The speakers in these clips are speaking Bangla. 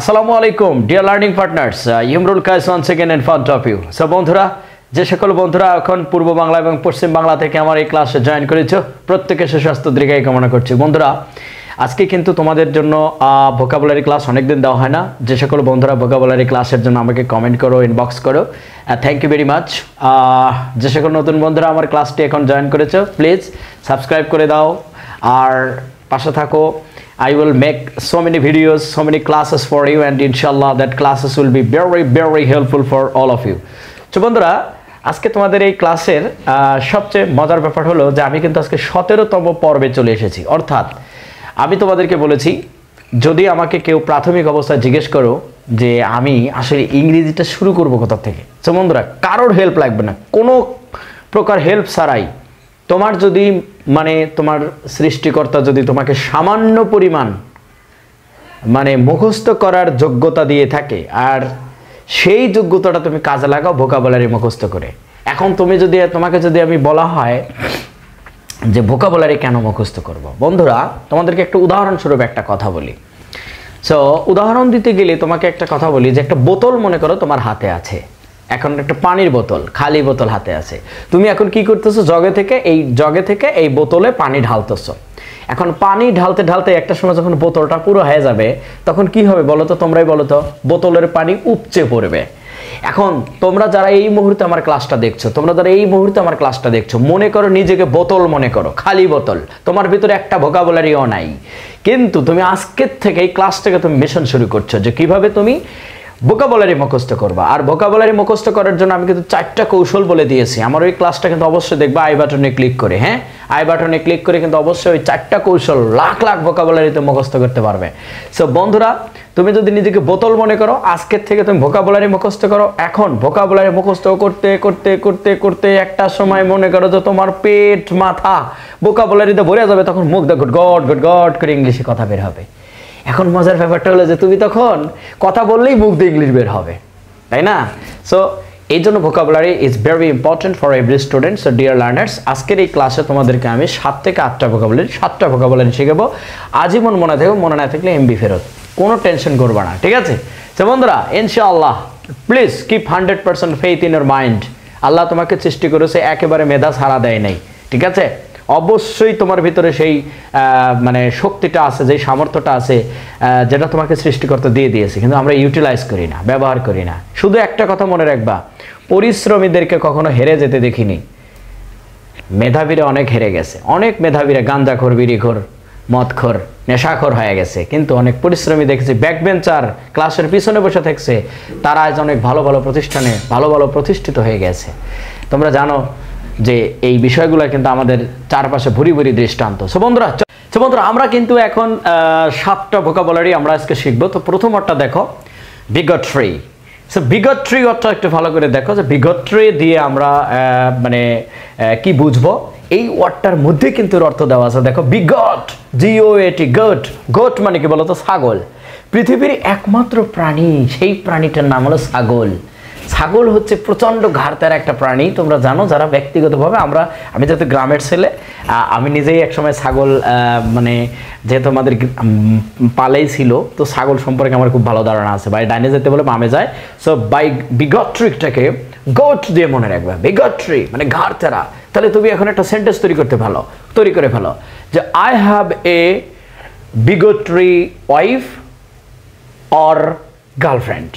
আসসালামু আলাইকুম dear learning partners Imrul Kais one second and fun top you so বন্ধুরা যে সকল বন্ধুরা এখন পূর্ব বাংলা এবং পশ্চিম বাংলা থেকে আমার এই ক্লাসে জয়েন করেছো প্রত্যেকে সুস্বাস্থ্য দীর্ঘায় কামনা করছি বন্ধুরা আজকে কিন্তু তোমাদের জন্য ভোকাবুলারি ক্লাস অনেকদিন দেওয়া হয় না যে সকল বন্ধুরা ভোকাবুলারি ক্লাসের জন্য আমাকে কমেন্ট করো ইনবক্স করো থ্যাংক ইউ ভেরি মাচ যে সকল নতুন বন্ধুরা আমার ক্লাসটি এখন জয়েন করেছো প্লিজ সাবস্ক্রাইব করে দাও আর পাশে থাকো I will make so many videos, so many classes for you and inshallah that classes will be very very helpful for all of you. তো বন্ধুরা আজকে তোমাদের এই ক্লাসের সবচেয়ে মজার ব্যাপার হলো যে আমি কিন্তু আজকে সতেরোতম পর্বে চলে এসেছি অর্থাৎ আমি তোমাদেরকে বলেছি যদি আমাকে কেউ প্রাথমিক অবস্থায় জিজ্ঞেস করো যে আমি আসলে ইংরেজিটা শুরু করবো কোথা থেকে তো বন্ধুরা কারোর হেল্প লাগবে না কোনো প্রকার হেল্প ছাড়াই তোমার যদি মানে তোমার সৃষ্টিকর্তা যদি তোমাকে সামান্য পরিমাণ মানে মুখস্থ করার যোগ্যতা দিয়ে থাকে আর সেই যোগ্যতাটা তুমি কাজে লাগাও ভোকাবুলারি মুখস্থ করে এখন তুমি যদি তোমাকে যদি আমি বলা হয় যে ভোকাবুলারি কেন মুখস্থ করব। বন্ধুরা তোমাদেরকে একটা উদাহরণস্বরূপ একটা কথা বলি সো উদাহরণ দিতে গেলে তোমাকে একটা কথা বলি যে একটা বোতল মনে করো তোমার হাতে আছে এখন একটা পানির বোতল খালি বোতল হাতে আছে তুমি এখন কি করতেছো জগে থেকে এই জগে থেকে এই বোতলে পানি ঢালতেছো এখন পানি ঢালতে ঢালতে একটা সময় যখন বোতলটা পুরো হয়ে যাবে তখন কি হবে বলো তো তোমরাই বলো তো বোতলের পানি উপচে পড়বে এখন তোমরা যারা এই মুহূর্তে আমার ক্লাসটা দেখছো তোমরা যারা এই মুহূর্তে আমার ক্লাসটা দেখছো মনে করো নিজেকে বোতল মনে করো খালি বোতল তোমার ভিতরে একটা ভোকাবুলারিও নাই কিন্তু তুমি আজকের থেকে এই ক্লাসটাকে তুমি মিশন শুরু করছো যে কিভাবে তুমি ভোকাবুলারি মুখস্থ করবা আর ভোকাবুলারি মুখস্থ করার জন্য আমি কিন্তু চারটা কৌশল বলে দিয়েছি আমার ওই ক্লাসটা কিন্তু অবশ্যই দেখবা আই বাটনে ক্লিক করে হ্যাঁ আই বাটনে ক্লিক করে কিন্তু অবশ্যই ওই চারটা কৌশল লাখ লাখ ভোকাবুলারিতে মুখস্থ করতে পারবে সো বন্ধুরা তুমি যদি নিজেকে বোতল মনে করো আজকের থেকে তুমি ভোকাবুলারি মুখস্থ করো এখন ভোকাবুলারি মুখস্থ করতে করতে করতে করতে একটা সময় মনে করো যে তোমার পেট মাথা ভোকাবুলারিতে ভরে যাবে তখন মুখ দা গুড গট গুড গট করে ইংলিশে কথা বের হবে এখন মজার ব্যাপারটা হলো যে তুমি তখন কথা বললেই মুখ দিয়ে ইংলিশ বের হবে তাই না সো এই জন্য vocabulary is very important for every so dear learners আজকের এই ক্লাসে তোমাদেরকে আমি সাত থেকে আটটা ভোকাবুলারি সাতটা ভোকাবুলারি শিখাবো আজীবন মনে থাকবে মনে না থাকলে এমবি ফেরত কোনো টেনশন করবে না ঠিক আছে তো বন্ধুরা ইনশাআল্লাহ please keep hundred percent faith in your mind আল্লাহ তোমাকে সৃষ্টি করেছে একেবারে মেধা সারা দেয় নাই ঠিক আছে অবশ্যই তোমার ভিতরে সেই মানে শক্তিটা আছে যে সামর্থ্যটা আছে যেটা তোমাকে সৃষ্টিকর্তা দিয়ে দিয়েছে কিন্তু আমরা ইউটিলাইজ করি না ব্যবহার করি না শুধু একটা কথা মনে রাখবা পরিশ্রমীদেরকে কখনো হেরে যেতে দেখিনি মেধাবীরা অনেক হেরে গেছে অনেক মেধাবীরা গাঞ্জাখোর বিড়িখোর মদখোর নেশাখোর হয়ে গেছে কিন্তু অনেক পরিশ্রমী দেখেছি ব্যাকবেঞ্চার ক্লাসের পিছনে বসে থাকছে তারা আজ অনেক ভালো ভালো প্রতিষ্ঠানে ভালো ভালো প্রতিষ্ঠিত হয়ে গেছে তোমরা জানো যে এই বিষয়গুলো কিন্তু আমাদের চারপাশে ভরি ভরি দৃষ্টান্ত সো বন্ধুরা সো বন্ধুরা আমরা কিন্তু এখন সাতটা ভোকাবলারি আমরা আজকে শিখব তো প্রথম অর্থটা দেখো বিগট্রি সো বিগট্রি অর্থটা একটু ভালো করে দেখো যে বিগট্রি দিয়ে আমরা মানে কি বুঝবো এই ওয়ার্ডটার মধ্যে কিন্তু অর্থ দেওয়া আছে দেখো বিগট জিও এটি গট গট মানে কি বলতো ছাগল পৃথিবীর একমাত্র প্রাণী সেই প্রাণীটার নাম হলো ছাগল ছাগল হচ্ছে প্রচণ্ড ঘাড়তার একটা প্রাণী তোমরা জানো যারা ব্যক্তিগতভাবে আমরা আমি যেহেতু গ্রামের ছেলে আমি নিজেই একসময় ছাগল মানে যেহেতু আমাদের পালেই ছিল তো ছাগল সম্পর্কে আমার খুব ভালো ধারণা আছে বাই ডাইনে যেতে বলে মামে যায় সো বাই বিগট্রিকটাকে গট দিয়ে মনে রাখবে বিগট্রি মানে ঘাড়তারা তাহলে তুমি এখন একটা সেন্টেন্স তৈরি করতে ভালো তৈরি করে ফেলো যে I have a big tree wife or girlfriend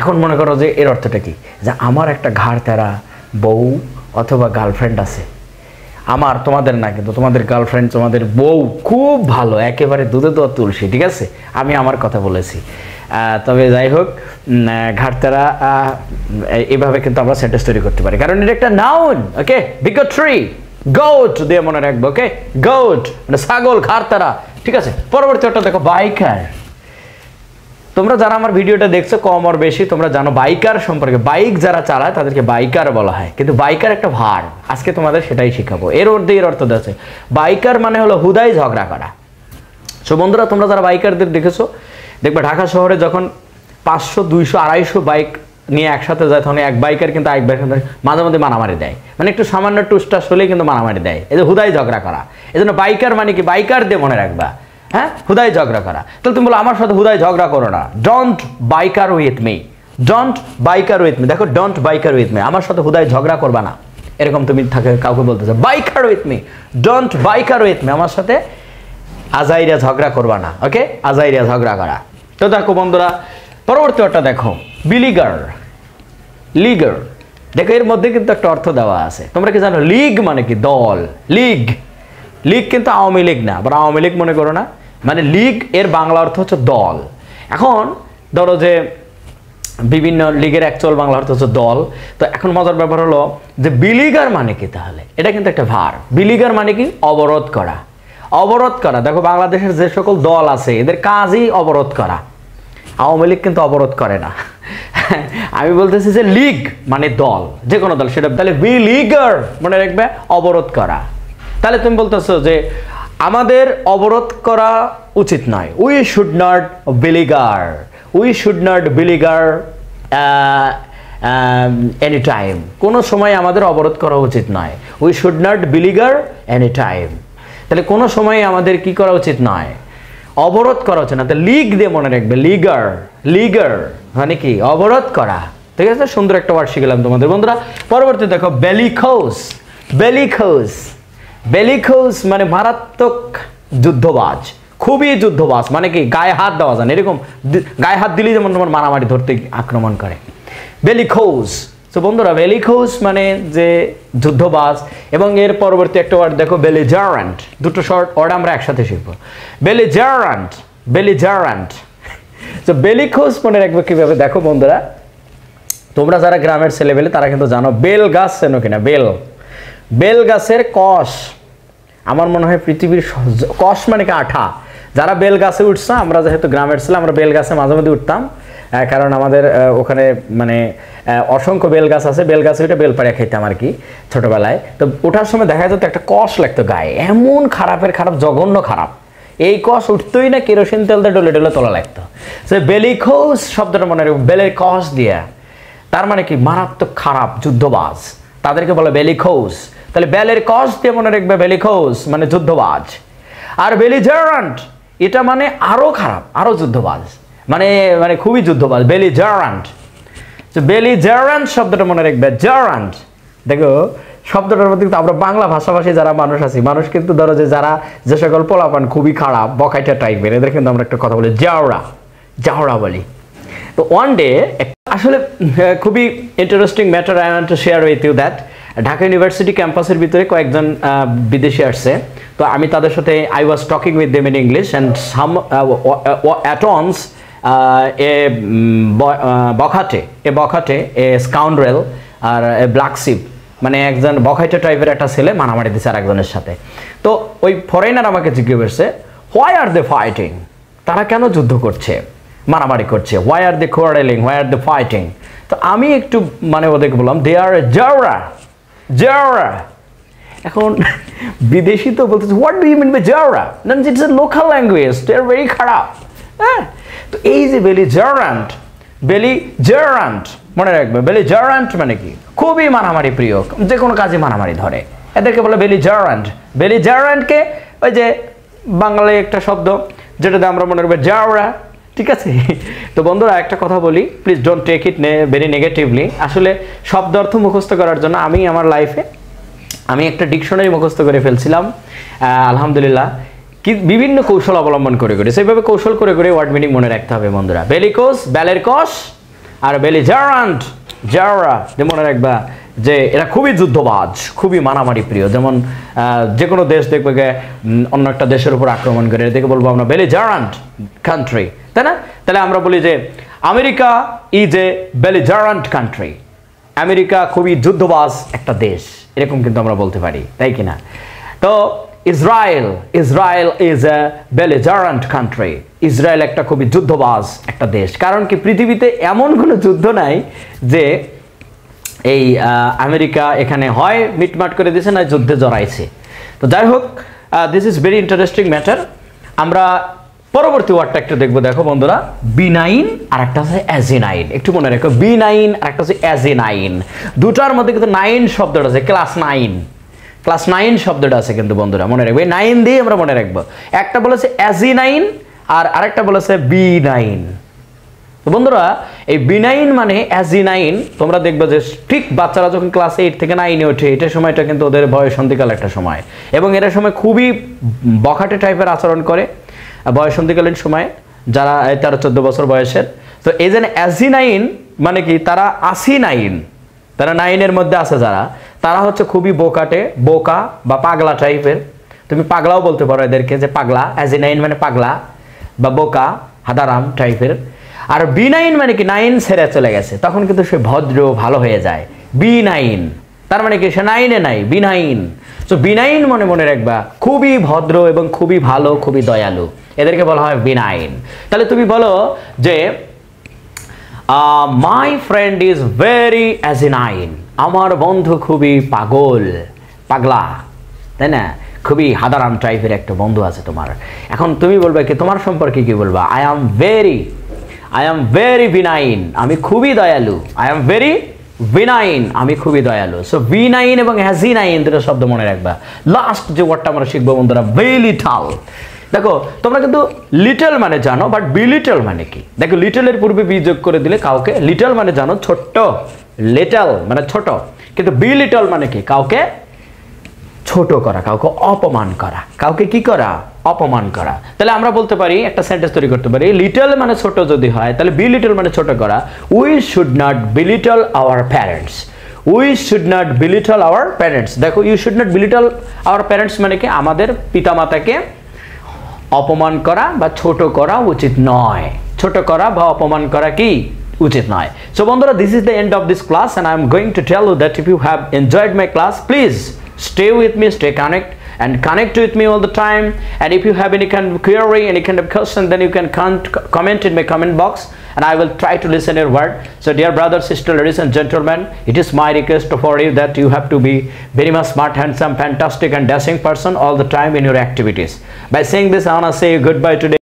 এখন মনে করো যে এর অর্থটা কি যে আমার একটা ঘাড় তেরা বউ অথবা গার্লফ্রেন্ড আছে আমার তোমাদের না কিন্তু তোমাদের গার্লফ্রেন্ড তোমাদের বউ খুব ভালো একেবারে দুধে দোয়া তুলসী ঠিক আছে আমি আমার কথা বলেছি তবে যাই হোক ঘাটতারা এভাবে কিন্তু আমরা সেন্টেন্স তৈরি করতে পারি কারণ এটা একটা noun okay big tree goat দিয়ে মনে রাখবো ওকে গোট মানে ছাগল ঘাটতারা ঠিক আছে পরবর্তী একটা দেখো বাইকার তোমরা যারা আমার ভিডিওটা দেখছো কম আর বেশি তোমরা জানো বাইকার সম্পর্কে বাইক যারা চালায় তাদেরকে বাইকার বলা হয় কিন্তু বাইকার একটা ভার আজকে তোমাদের সেটাই শিখাবো এর অর্ধে এর অর্থ আছে বাইকার মানে হলো হুদাই ঝগড়া করা সো বন্ধুরা তোমরা যারা বাইকারদের দেখেছো দেখবে ঢাকা শহরে যখন পাঁচশো দুইশো আড়াইশো বাইক নিয়ে একসাথে যায় তখন এক বাইকার কিন্তু এক বাইকার মাঝে মাঝে মারামারি দেয় মানে একটু সামান্য টুস্টাস হলেই কিন্তু মারামারি দেয় এই যে হুদাই ঝগড়া করা এই জন্য বাইকার মানে কি বাইকার দিয়ে মনে রাখবা হ্যাঁ হুদায় ঝগড়া করা তাহলে তুমি বলো আমার সাথে হুদায় ঝগড়া করো না don't bicker with me don't bicker with me দেখো ডন্ট বাইকার উইথ মি আমার সাথে হুদায় ঝগড়া করবা না এরকম তুমি থাকে কাউকে বলতে চাও bicker with me don't bicker with me আমার সাথে আজাইরা ঝগড়া করবা না ওকে আজাইরা ঝগড়া করা তো দেখো বন্ধুরা পরবর্তী অর্থটা দেখো বিলিগার লিগার দেখো এর মধ্যে কিন্তু একটা অর্থ দেওয়া আছে তোমরা কি জানো লিগ মানে কি দল লিগ লিগ কিন্তু আওয়ামী লীগ না আবার আওয়ামী লীগ মনে করো না মানে লীগ এর বাংলা অর্থ হচ্ছে দল এখন ধরো যে বিভিন্ন লীগের অ্যাকচুয়াল বাংলা অর্থ হচ্ছে দল তো এখন মজার ব্যাপার হলো যে বিলিগার মানে কি তাহলে এটা কিন্তু একটা ভার বিলিগার মানে কি অবরোধ করা অবরোধ করা দেখো বাংলাদেশের যে সকল দল আছে এদের কাজই অবরোধ করা আওয়ামী লীগ কিন্তু অবরোধ করে না আমি বলতেছি যে লীগ মানে দল যে কোনো দল সেটা তাহলে বি লিগার মনে রাখবে অবরোধ করা তাহলে তুমি বলতেছো যে আমাদের অবরোধ করা উচিত নয় we should not beleaguer we should not beleaguer any time কোনো সময় আমাদের অবরোধ করা উচিত নয় we should not beleaguer any time তাহলে কোনো সময় আমাদের কি করা উচিত নয় অবরোধ করা উচিত না তাহলে লিগ দিয়ে মনে রাখবে লিগার লিগার মানে কি অবরোধ করা ঠিক আছে সুন্দর একটা ওয়ার্ড শিখলাম তোমাদের বন্ধুরা পরবর্তী দেখো বেলিখোস বেলিখোস বেলিখোস মানে মারাত্মক যুদ্ধবাজ খুবই যুদ্ধবাজ মানে কি গায়ে হাত দেওয়া যায় এরকম গায়ে হাত দিলেই যেমন তোমার মারামারি ধরতে আক্রমণ করে বেলিখোস তো বন্ধুরা বেলিখোস মানে যে যুদ্ধবাজ এবং এর পরবর্তী একটা ওয়ার্ড দেখো বেলিজারান্ট দুটো শর্ট ওয়ার্ড আমরা একসাথে শিখবো বেলিজারান্ট বেলিজারান্ট তো বেলিখোস মনে রাখবে কীভাবে দেখো বন্ধুরা তোমরা যারা গ্রামের বেলে তারা কিন্তু জানো বেল গাছ চেনো কিনা বেল বেল গাছের কষ আমার মনে হয় পৃথিবীর কষ মানে কি আঠা যারা বেল গাছে উঠছে আমরা যেহেতু গ্রামের ছিলাম আমরা বেল গাছে মাঝে মাঝে উঠতাম কারণ আমাদের ওখানে মানে অসংখ্য বেল গাছ আছে বেল গাছে ওইটা বেলপাড়িয়া খাইতাম আর কি ছোটোবেলায় তো ওঠার সময় দেখা যেত একটা কষ লাগতো গায়ে এমন খারাপের খারাপ জঘন্য খারাপ এই কষ উঠতোই না কেরোসিন তেল দিয়ে ডলে ডলে তোলা লাগতো সে বেলিখোস শব্দটা মনে রাখবো বেলের কষ দিয়া তার মানে কি মারাত্মক খারাপ যুদ্ধবাজ তাদেরকে বলে বেলিখোস তাহলে বেলের কস দিয়ে মনে রাখবে বেলিখোস মানে যুদ্ধবাজ আর বেলিজারান্ট এটা মানে আরও খারাপ আরও যুদ্ধবাজ মানে মানে খুবই যুদ্ধবাজ বেলিজারান্ট তো বেলিজারান্ট শব্দটা মনে রাখবে জারান্ট দেখো শব্দটার মধ্যে কিন্তু আমরা বাংলা ভাষাভাষী যারা মানুষ আছি মানুষ কিন্তু ধরো যে যারা যে সকল পোলাপান খুবই খারাপ বকাইটা টাইপের এদের কিন্তু আমরা একটা কথা বলি জাওরা জাওরা বলি তো ওয়ান ডে আসলে খুবই interesting matter I want to share with you that Dhaka university ক্যাম্পাসের ভিতরে কয়েকজন বিদেশি আসছে তো আমি তাদের সাথে I was talking with them in English and some অ্যাটনস এ বখাটে এ বখাটে এ স্কাউন্ড্রেল আর এ ব্ল্যাকশিপ মানে একজন বখাইটা টাইপের একটা ছেলে মানামারি দিচ্ছে আর একজনের সাথে তো ওই ফরেনার আমাকে জিজ্ঞেস করছে হোয়াই আর দে ফাইটিং তারা কেন যুদ্ধ করছে মারামারি করছে why are the quarreling why are the fighting তো আমি একটু মানে ওদেরকে বললাম দে আর জাওরা জাওরা এখন বিদেশি তো বলতেছে what do you mean by জাওরা না it's a local language they are very খারাপ হ্যাঁ তো এই যে বেলি জারান্ট বেলি জারান্ট মনে রাখবে বেলি জারান্ট মানে কি খুবই মারামারি প্রিয় যে কোনো কাজে মারামারি ধরে এদেরকে বলে বেলি জারান্ট বেলি জারান্টকে ওই যে বাংলায় একটা শব্দ যেটাতে আমরা মনে করবো জাওরা ঠিক আছে তো বন্ধুরা একটা কথা বলি please don't take it very negatively আসলে শব্দ অর্থ মুখস্থ করার জন্য আমি আমার লাইফে আমি একটা ডিকশনারি মুখস্থ করে ফেলছিলাম আলহামদুলিল্লাহ কি বিভিন্ন কৌশল অবলম্বন করে করে সেইভাবে কৌশল করে করে ওয়ার্ড মিনিং মনে রাখতে হবে বন্ধুরা বেলিকোস ব্যালের কস আর বেলি জারান্ট জারা মনে রাখবা যে এরা খুবই যুদ্ধবাজ খুবই মারামারি প্রিয় যেমন যে কোনো দেশ দেখবে অন্য একটা দেশের উপর আক্রমণ করে এদেরকে বলবো আমরা বেলিজারান্ট কান্ট্রি তাই না তাহলে আমরা বলি যে America is a belligerent country America খুবই যুদ্ধবাজ একটা দেশ এরকম কিন্তু আমরা বলতে পারি তাই কি না তো Israel Israel is a belligerent country Israel একটা খুবই যুদ্ধবাজ একটা দেশ কারণ কি পৃথিবীতে এমন কোনো যুদ্ধ নাই যে এই আমেরিকা এখানে হয় মিটমাট করে দিয়েছে না যুদ্ধে জড়াইছে তো যাই হোক this is very interesting matter আমরা পরবর্তী ওয়ার্ডটা একটু দেখবো দেখো বন্ধুরা বি নাইন আর একটা আছে নাইন একটু মনে রেখো বি নাইন আর একটা আছে নাইন দুটার মধ্যে কিন্তু নাইন শব্দটা আছে ক্লাস নাইন ক্লাস নাইন শব্দটা আছে কিন্তু বন্ধুরা মনে রাখবে নাইন দিয়ে আমরা মনে রাখবো একটা বলেছে অ্যাজি নাইন আর আরেকটা বলেছে বি নাইন বন্ধুরা এই বিনাইন মানে অ্যাজিনাইন e তোমরা দেখবে যে ঠিক বাচ্চারা যখন ক্লাস এইট থেকে নাইনে ওঠে এটা সময়টা কিন্তু ওদের বয়সন্ধিকাল একটা সময় এবং এটার সময় খুবই বখাটে টাইপের আচরণ করে বয়সন্ধিকালীন সময়ে যারা তেরো চোদ্দ বছর বয়সের তো এই যে অ্যাজিনাইন e মানে কি তারা আসি নাইন তারা নাইনের মধ্যে আছে যারা তারা হচ্ছে খুবই বোকাটে বোকা বা পাগলা টাইপের তুমি পাগলাও বলতে পারো এদেরকে যে পাগলা অ্যাজিনাইন e মানে পাগলা বা বোকা হাদারাম টাইপের আর বি নাইন মানে কি নাইন সেরে চলে গেছে তখন কিন্তু সে ভদ্র ভালো হয়ে যায় বি নাইন তার মানে কি সে নাইনে নাই বি নাইন তো বি নাইন মনে মনে রাখবা খুবই ভদ্র এবং খুবই ভালো খুবই দয়ালু এদেরকে বলা হয় বি নাইন তাহলে তুমি বলো যে মাই ফ্রেন্ড ইজ ভেরি অ্যাজ নাইন আমার বন্ধু খুবই পাগল পাগলা তাই না খুবই হাদারাম টাইপের একটা বন্ধু আছে তোমার এখন তুমি বলবে কি তোমার সম্পর্কে কি বলবা I am very I am very benign আমি খুবই দয়ালু আই এম ভেরি বিনাইন আমি খুবই দয়ালু সো বিনাইন এবং হ্যাজিনাইন দুটো শব্দ মনে রাখবা লাস্ট যে ওয়ার্ডটা আমরা শিখবো বন্ধুরা বেলিটাল দেখো তোমরা কিন্তু লিটল মানে জানো বাট বি লিটল মানে কি দেখো লিটলের পূর্বে বি যোগ করে দিলে কাউকে লিটল মানে জানো ছোট্ট লিটল মানে ছোট কিন্তু বি লিটল মানে কি কাউকে ছোট করা কাউকে অপমান করা কাউকে কি করা অপমান করা তাহলে আমরা বলতে পারি একটা সেন্টেন্স তৈরি করতে পারি লিটল মানে ছোট যদি হয় তাহলে বি লিটল মানে ছোট করা we should not belittle our parents we should not belittle our parents দেখো you should not belittle our parents মানে কি আমাদের পিতামাতাকে অপমান করা বা ছোট করা উচিত নয় ছোট করা বা অপমান করা কি উচিত নয় সো বন্ধুরা this is the end of this class and I am going to tell you that if you have enjoyed my class please stay with me stay connect and connect with me all the time and if you have any kind of query any kind of question then you can comment in my comment box and I will try to listen your word so dear brothers sisters ladies and gentlemen it is my request for you that you have to be very much smart handsome fantastic and dashing person all the time in your activities by saying this I want to say goodbye today